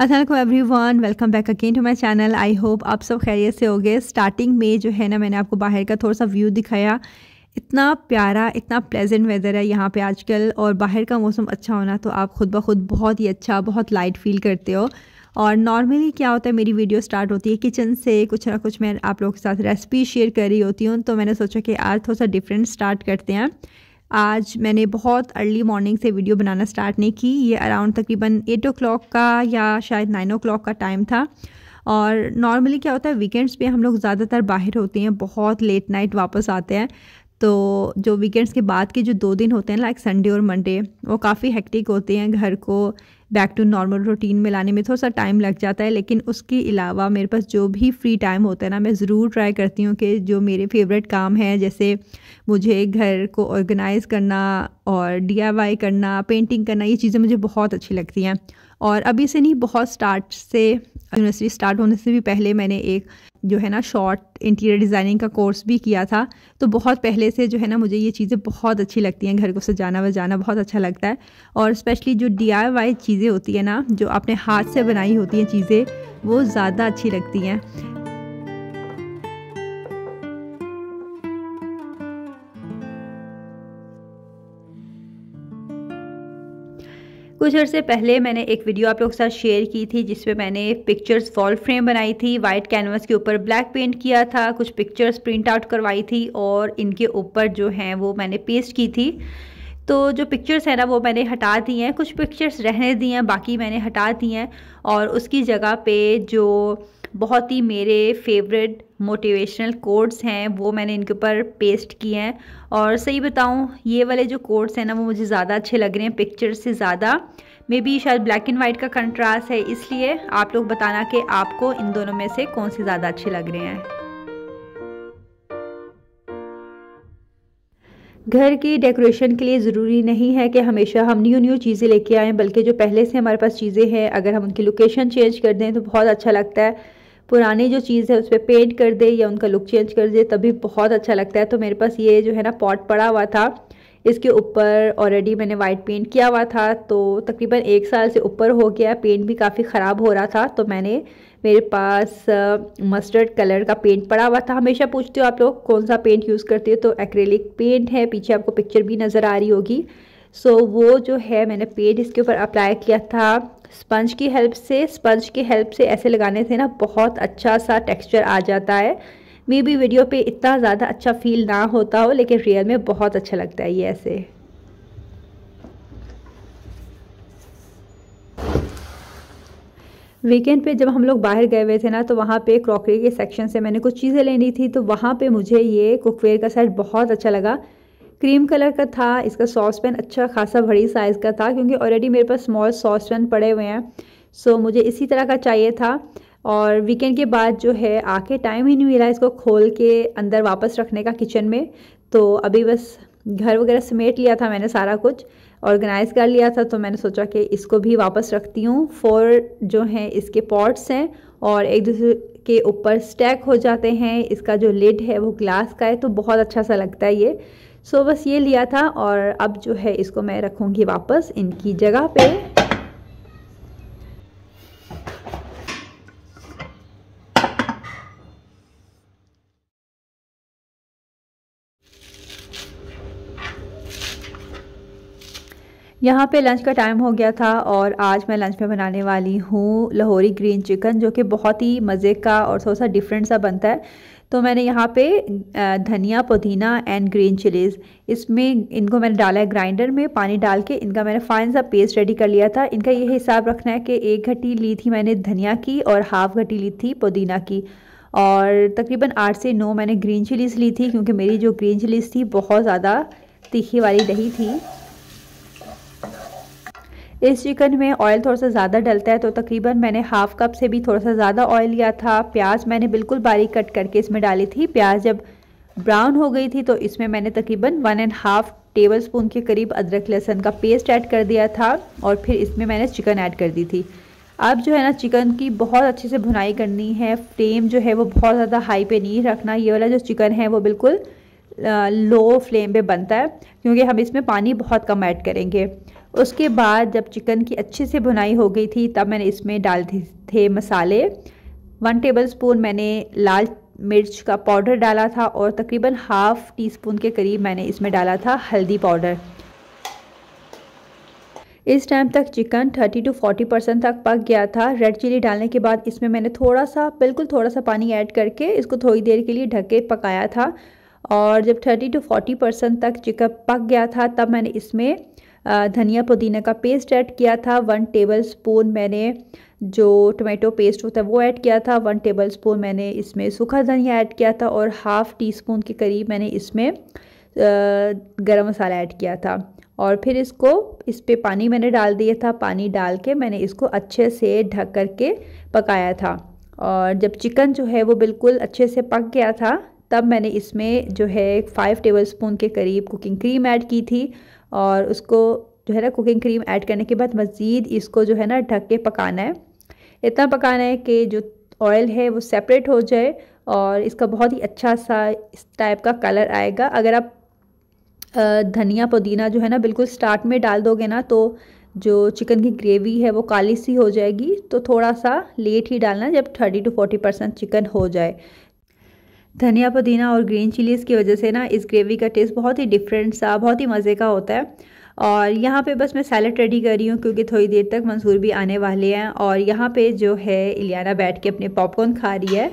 Aslam everyone welcome back again to my channel I hope आप सब खैरियत से हो गए स्टार्टिंग में जो है ना मैंने आपको बाहर का थोड़ा सा व्यू दिखाया इतना प्यारा इतना प्लेजेंट वेदर है यहाँ पे आजकल और बाहर का मौसम अच्छा होना तो आप खुद ब खुद बहुत ही अच्छा बहुत लाइट फील करते हो और नॉर्मली क्या होता है मेरी वीडियो स्टार्ट होती है किचन से कुछ ना कुछ मैं आप लोगों के साथ रेसिपी शेयर कर रही होती हूँ तो मैंने सोचा कि आज थोड़ा सा डिफरेंट स्टार्ट करते हैं आज मैंने बहुत अर्ली मॉर्निंग से वीडियो बनाना स्टार्ट नहीं की ये अराउंड तकरीबन एट ओ का या शायद नाइन ओ का टाइम था और नॉर्मली क्या होता है वीकेंड्स पे हम लोग ज़्यादातर बाहर होते हैं बहुत लेट नाइट वापस आते हैं तो जो वीकेंड्स के बाद के जो दो दिन होते हैं लाइक संडे और मंडे वो काफ़ी हेक्टिक होते हैं घर को बैक टू नॉर्मल रूटीन में लाने में थोड़ा सा टाइम लग जाता है लेकिन उसके अलावा मेरे पास जो भी फ्री टाइम होता है ना मैं ज़रूर ट्राई करती हूँ कि जो मेरे फेवरेट काम हैं जैसे मुझे घर को ऑर्गेनाइज़ करना और डी करना पेंटिंग करना ये चीज़ें मुझे बहुत अच्छी लगती हैं और अभी से नहीं बहुत स्टार्ट से यूनिवर्सिटी स्टार्ट होने से भी पहले मैंने एक जो है ना शॉर्ट इंटीरियर डिज़ाइनिंग का कोर्स भी किया था तो बहुत पहले से जो है ना मुझे ये चीज़ें बहुत अच्छी लगती हैं घर को सजाना वजाना बहुत अच्छा लगता है और स्पेशली जो डी चीज़ें होती है ना जो अपने हाथ से बनाई होती हैं चीज़ें वो ज़्यादा अच्छी लगती हैं कुछ अर्से पहले मैंने एक वीडियो आप लोग के साथ शेयर की थी जिसमें मैंने पिक्चर्स वॉल फ्रेम बनाई थी वाइट कैनवास के ऊपर ब्लैक पेंट किया था कुछ पिक्चर्स प्रिंट आउट करवाई थी और इनके ऊपर जो हैं वो मैंने पेस्ट की थी तो जो पिक्चर्स हैं ना वो मैंने हटा दी हैं कुछ पिक्चर्स रहने दी हैं बाकी मैंने हटा दी हैं और उसकी जगह पे जो बहुत ही मेरे फेवरेट मोटिवेशनल कोड्स हैं वो मैंने इनके ऊपर पेस्ट किए हैं और सही बताऊं ये वाले जो कोड्स हैं ना वो मुझे ज़्यादा अच्छे लग रहे हैं पिक्चर से ज़्यादा मे बी शायद ब्लैक एंड वाइट का कंट्रास्ट है इसलिए आप लोग बताना कि आपको इन दोनों में से कौन से ज़्यादा अच्छे लग रहे हैं घर की डेकोरेशन के लिए ज़रूरी नहीं है कि हमेशा हम न्यू न्यू चीज़ें लेके आएँ बल्कि जो पहले से हमारे पास चीज़ें हैं अगर हम उनकी लोकेशन चेंज कर दें तो बहुत अच्छा लगता है पुरानी जो चीज़ है उस पर पेंट कर दे या उनका लुक चेंज कर दे तभी बहुत अच्छा लगता है तो मेरे पास ये जो है ना पॉट पड़ा हुआ था इसके ऊपर ऑलरेडी मैंने वाइट पेंट किया हुआ था तो तकरीबन एक साल से ऊपर हो गया पेंट भी काफ़ी ख़राब हो रहा था तो मैंने मेरे पास मस्टर्ड कलर का पेंट पड़ा हुआ था हमेशा पूछते हो आप लोग कौन सा पेंट यूज़ करते हो तो एक्रेलिक पेंट है पीछे आपको पिक्चर भी नज़र आ रही होगी सो so, वो जो है मैंने पेज इसके ऊपर अप्लाई किया था स्पंज की हेल्प से स्पंज की हेल्प से ऐसे लगाने से ना बहुत अच्छा सा टेक्सचर आ जाता है मे बी वीडियो पे इतना ज़्यादा अच्छा फील ना होता हो लेकिन रियल में बहुत अच्छा लगता है ये ऐसे वीकेंड पे जब हम लोग बाहर गए हुए थे ना तो वहाँ पे क्रॉकरी के सेक्शन से मैंने कुछ चीज़ें लेनी थी तो वहाँ पे मुझे ये कुकवेयर का सेट बहुत अच्छा लगा क्रीम कलर का था इसका सॉस पैन अच्छा खासा बड़ी साइज़ का था क्योंकि ऑलरेडी मेरे पास स्मॉल सॉस पैन पड़े हुए हैं सो so, मुझे इसी तरह का चाहिए था और वीकेंड के बाद जो है आके टाइम ही नहीं मिला इसको खोल के अंदर वापस रखने का किचन में तो अभी बस घर वगैरह समेट लिया था मैंने सारा कुछ ऑर्गेनाइज़ कर लिया था तो मैंने सोचा कि इसको भी वापस रखती हूँ फोर जो हैं इसके पॉट्स हैं और एक दूसरे के ऊपर स्टैक हो जाते हैं इसका जो लिड है वो ग्लास का है तो बहुत अच्छा सा लगता है ये सो बस ये लिया था और अब जो है इसको मैं रखूँगी वापस इनकी जगह पे यहाँ पे लंच का टाइम हो गया था और आज मैं लंच में बनाने वाली हूँ लाहौरी ग्रीन चिकन जो कि बहुत ही मज़े का और थोड़ा सा डिफरेंट सा बनता है तो मैंने यहाँ पे धनिया पुदीना एंड ग्रीन चिलीज़ इसमें इनको मैंने डाला है ग्राइंडर में पानी डाल के इनका मैंने फाइन सा पेस्ट रेडी कर लिया था इनका ये हिसाब रखना है कि एक घटी ली थी मैंने धनिया की और हाफ घटी ली थी पुदीना की और तकरीबन आठ से नौ मैंने ग्रीन चिलीज़ ली थी क्योंकि मेरी जो ग्रीन चिलीज़ थी बहुत ज़्यादा तीखी वाली नहीं थी इस चिकन में ऑयल थोड़ा सा ज़्यादा डलता है तो तकरीबन मैंने हाफ़ कप से भी थोड़ा सा ज़्यादा ऑयल लिया था प्याज मैंने बिल्कुल बारीक कट करके इसमें डाली थी प्याज जब ब्राउन हो गई थी तो इसमें मैंने तकरीबन one and half tablespoon के करीब अदरक लहसन का पेस्ट ऐड कर दिया था और फिर इसमें मैंने चिकन ऐड कर दी थी अब जो है ना चिकन की बहुत अच्छे से भुनाई करनी है फ्लेम जो है वो बहुत ज़्यादा हाई पे नहीं रखना ये वाला जो चिकन है वो बिल्कुल लो फ्लेम पे बनता है क्योंकि हम इसमें पानी बहुत कम ऐड करेंगे उसके बाद जब चिकन की अच्छे से भुनाई हो गई थी तब मैंने इसमें डाल थे, थे मसाले वन टेबल स्पून मैंने लाल मिर्च का पाउडर डाला था और तकरीबन हाफ़ टी स्पून के करीब मैंने इसमें डाला था हल्दी पाउडर इस टाइम तक चिकन 30 टू 40 परसेंट तक पक गया था रेड चिली डालने के बाद इसमें मैंने थोड़ा सा बिल्कुल थोड़ा सा पानी ऐड करके इसको थोड़ी देर के लिए ढक के पकाया था और जब 30 टू 40 परसेंट तक चिकन पक गया था तब मैंने इसमें धनिया पुदीना का पेस्ट ऐड किया था वन टेबल स्पून मैंने जो टोमेटो पेस्ट होता है वो ऐड किया था वन टेबल स्पून मैंने इसमें सूखा धनिया ऐड किया था और हाफ़ टी स्पून के करीब मैंने इसमें गरम मसाला ऐड किया था और फिर इसको इस पर पानी मैंने डाल दिया था पानी डाल के मैंने इसको अच्छे से ढक कर के पकाया था और जब चिकन जो है वो बिल्कुल अच्छे से पक गया था तब मैंने इसमें जो है फ़ाइव टेबल स्पून के करीब कुकिंग क्रीम ऐड की थी और उसको जो है ना कुकिंग क्रीम ऐड करने के बाद मज़ीद इसको जो है ना ढक के पकाना है इतना पकाना है कि जो ऑयल है वो सेपरेट हो जाए और इसका बहुत ही अच्छा सा इस टाइप का कलर आएगा अगर आप धनिया पुदीना जो है ना बिल्कुल स्टार्ट में डाल दोगे ना तो जो चिकन की ग्रेवी है वो काली सी हो जाएगी तो थोड़ा सा लेट ही डालना जब thirty to forty percent chicken हो जाए धनिया पुदीना और ग्रीन चिलीज़ की वजह से ना इस ग्रेवी का टेस्ट बहुत ही डिफरेंट सा बहुत ही मज़े का होता है और यहाँ पे बस मैं सैलड रेडी कर रही हूँ क्योंकि थोड़ी देर तक मंसूर भी आने वाले हैं और यहाँ पे जो है इलियाना बैठ के अपने पॉपकॉर्न खा रही है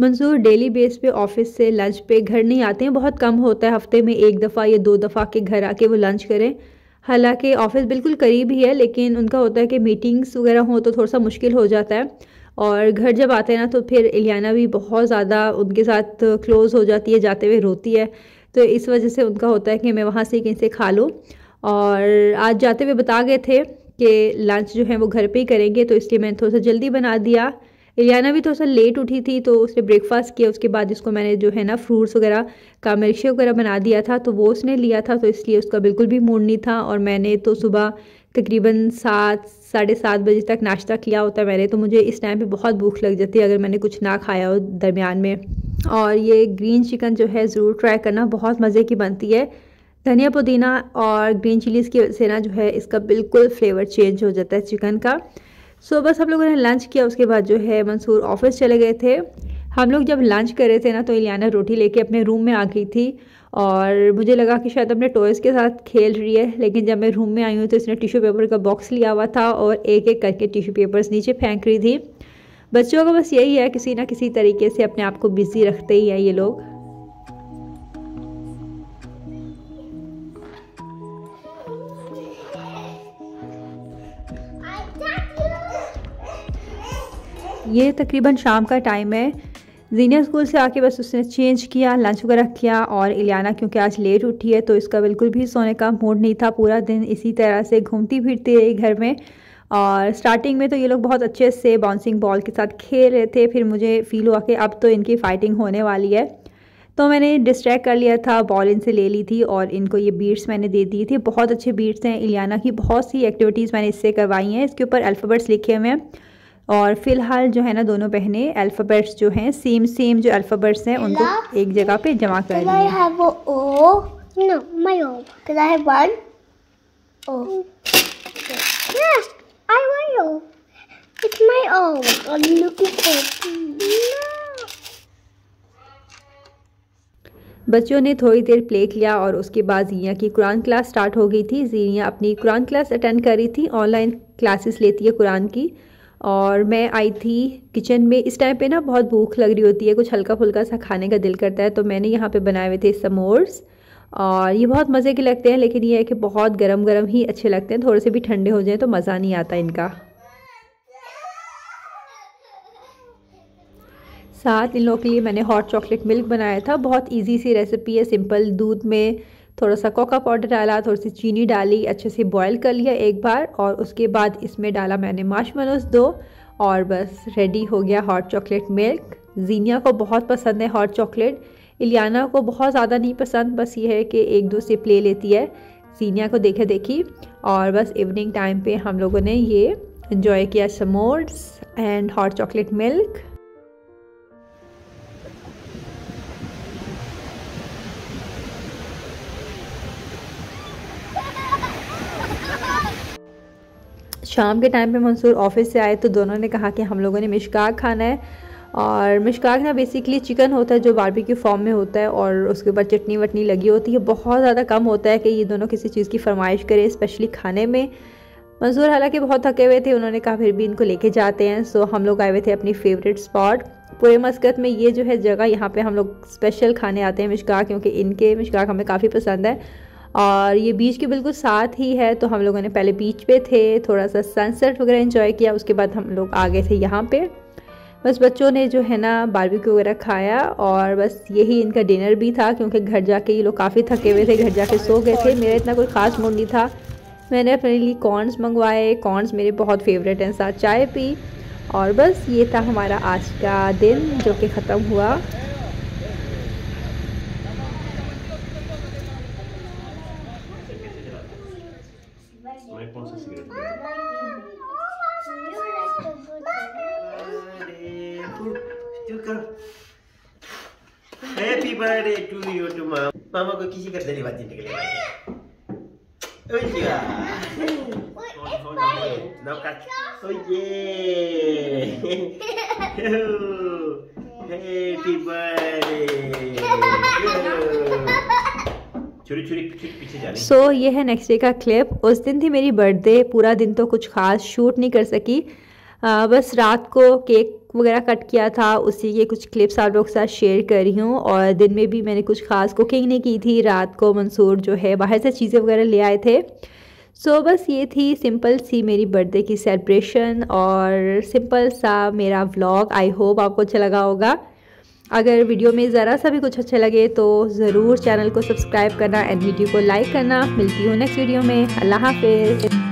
मंसूर डेली बेस पे ऑफिस से लंच पे घर नहीं आते हैं बहुत कम होता है हफ्ते में एक दफ़ा या दो दफ़ा के घर आके वो लंच करें हालांकि ऑफिस बिल्कुल करीब ही है लेकिन उनका होता है कि मीटिंग्स वगैरह हो तो थोड़ा सा मुश्किल हो जाता है और घर जब आते हैं ना तो फिर इलियाना भी बहुत ज़्यादा उनके साथ क्लोज़ हो जाती है जाते हुए रोती है तो इस वजह से उनका होता है कि मैं वहाँ से कहीं से खा लूँ और आज जाते हुए बता गए थे कि लंच जो है वो घर पे ही करेंगे तो इसलिए मैंने थोड़ा सा जल्दी बना दिया इलियाना भी थोड़ा सा लेट उठी थी तो उसने ब्रेकफास्ट किया उसके बाद इसको मैंने जो है ना फ्रूट्स वगैरह का मिल्कशेक वगैरह बना दिया था तो वो उसने लिया था तो इसलिए उसका बिल्कुल भी मूड नहीं था और मैंने तो सुबह तकरीबन सात साढ़े सात बजे तक नाश्ता किया होता है मैंने तो मुझे इस टाइम पे बहुत भूख लग जाती है अगर मैंने कुछ ना खाया हो दरमियान में और ये ग्रीन चिकन जो है ज़रूर ट्राई करना बहुत मज़े की बनती है धनिया पुदीना और ग्रीन चिलीज़ की वजह से ना जो है इसका बिल्कुल फ्लेवर चेंज हो जाता है चिकन का सो बस हम लोगों ने लंच किया उसके बाद जो है मंसूर ऑफिस चले गए थे हम लोग जब लंच कर रहे थे ना तो इलियाना रोटी लेके अपने रूम में आ गई थी और मुझे लगा कि शायद अपने टॉयज़ के साथ खेल रही है लेकिन जब मैं रूम में आई हूँ तो इसने टिशू पेपर का बॉक्स लिया हुआ था और एक एक करके टिशू पेपर्स नीचे फेंक रही थी बच्चों का बस यही है किसी ना किसी तरीके से अपने आप को बिज़ी रखते ही है ये लोग ये तकरीबन शाम का टाइम है जीनियर स्कूल से आके बस उसने चेंज किया लंच वगैरह किया और इलियाना क्योंकि आज लेट उठी है तो इसका बिल्कुल भी सोने का मूड नहीं था पूरा दिन इसी तरह से घूमती फिरती रही घर में और स्टार्टिंग में तो ये लोग बहुत अच्छे से बाउंसिंग बॉल के साथ खेल रहे थे फिर मुझे फील हुआ कि अब तो इनकी फ़ाइटिंग होने वाली है तो मैंने डिस्ट्रैक्ट कर लिया था बॉल इनसे ले ली थी और इनको ये बीट्स मैंने दे दी थी बहुत अच्छे बीट्स हैं इलियाना की बहुत सी एक्टिविटीज़ मैंने इससे करवाई हैं इसके ऊपर अल्फ़ाबेट्स लिखे हुए हैं और फिलहाल जो है ना दोनों बहनें अल्फ़ाबेट्स जो हैं सेम सेम जो अल्फ़ाबेट्स हैं उनको एक जगह पे जमा कर लुकिंग फॉर बच्चों ने थोड़ी देर प्ले किया और उसके बाद जिया की कुरान क्लास स्टार्ट हो गई थी जिया अपनी कुरान क्लास अटेंड कर रही थी ऑनलाइन क्लासेस लेती है कुरान की और मैं आई थी किचन में इस टाइम पे ना बहुत भूख लग रही होती है कुछ हल्का फुल्का सा खाने का दिल करता है तो मैंने यहाँ पे बनाए हुए थे समोस और ये बहुत मज़े के लगते हैं लेकिन ये है कि बहुत गरम गरम ही अच्छे लगते हैं थोड़े से भी ठंडे हो जाएँ तो मज़ा नहीं आता इनका साथ इन लोगों के लिए मैंने हॉट चॉकलेट मिल्क बनाया था बहुत ईजी सी रेसिपी है सिंपल दूध में थोड़ा सा कोका पाउडर डाला थोड़ी सी चीनी डाली अच्छे से बॉईल कर लिया एक बार और उसके बाद इसमें डाला मैंने मार्शमेलोस दो और बस रेडी हो गया हॉट चॉकलेट मिल्क जीनिया को बहुत पसंद है हॉट चॉकलेट इलियाना को बहुत ज़्यादा नहीं पसंद बस ये है कि एक दो से प्ले लेती है जीनिया को देखे देखी और बस इवनिंग टाइम पे हम लोगों ने ये इन्जॉय किया s'mores and hot chocolate milk शाम के टाइम पे मंसूर ऑफिस से आए तो दोनों ने कहा कि हम लोगों ने मिशकाक खाना है और मिशकाक ना बेसिकली चिकन होता है जो बारबी के फॉर्म में होता है और उसके ऊपर चटनी वटनी लगी होती है बहुत ज़्यादा कम होता है कि ये दोनों किसी चीज़ की फरमाइश करें स्पेशली खाने में मंसूर हालांकि बहुत थके हुए थे उन्होंने कहा फिर भी इनको लेके जाते हैं सो हम लोग आए हुए थे अपनी फेवरेट स्पॉट पूरे मस्कत में ये जो है जगह यहाँ पे हम लोग स्पेशल खाने आते हैं मिशका क्योंकि इनके मिशका हमें काफ़ी पसंद है और ये बीच के बिल्कुल साथ ही है तो हम लोगों ने पहले बीच पे थे थोड़ा सा सनसेट वगैरह इन्जॉय किया उसके बाद हम लोग आ गए थे यहाँ पे बस बच्चों ने जो है ना बारबेक्यू वगैरह खाया और बस यही इनका डिनर भी था क्योंकि घर जाके ये लोग काफ़ी थके हुए थे घर जाके सो गए थे मेरा इतना कोई ख़ास मूड नहीं था मैंने अपने लिए कॉर्नस मंगवाए कॉर्नस मेरे बहुत फेवरेट हैं साथ चाय पी और बस ये था हमारा आज का दिन जो कि ख़त्म हुआ मामा को किसी का धन्यवाद नहीं निकलेगा सो so, ये है नेक्स्ट डे का क्लिप उस दिन थी मेरी बर्थडे पूरा दिन तो कुछ खास शूट नहीं कर सकी आ, बस रात को केक वगैरह कट किया था उसी के कुछ क्लिप्स आप लोगों के साथ शेयर कर रही हूँ और दिन में भी मैंने कुछ खास कुकिंग नहीं की थी रात को मंसूर जो है बाहर से चीज़ें वगैरह ले आए थे सो so, बस ये थी सिंपल सी मेरी बर्थडे की सेलिब्रेशन और सिंपल सा मेरा व्लॉग आई होप आपको अच्छा लगा होगा अगर वीडियो में ज़रा सा भी कुछ अच्छा लगे तो ज़रूर चैनल को सब्सक्राइब करना एंड वीडियो को लाइक करना मिलती हूँ नेक्स्ट वीडियो में अल्लाह हाफिज़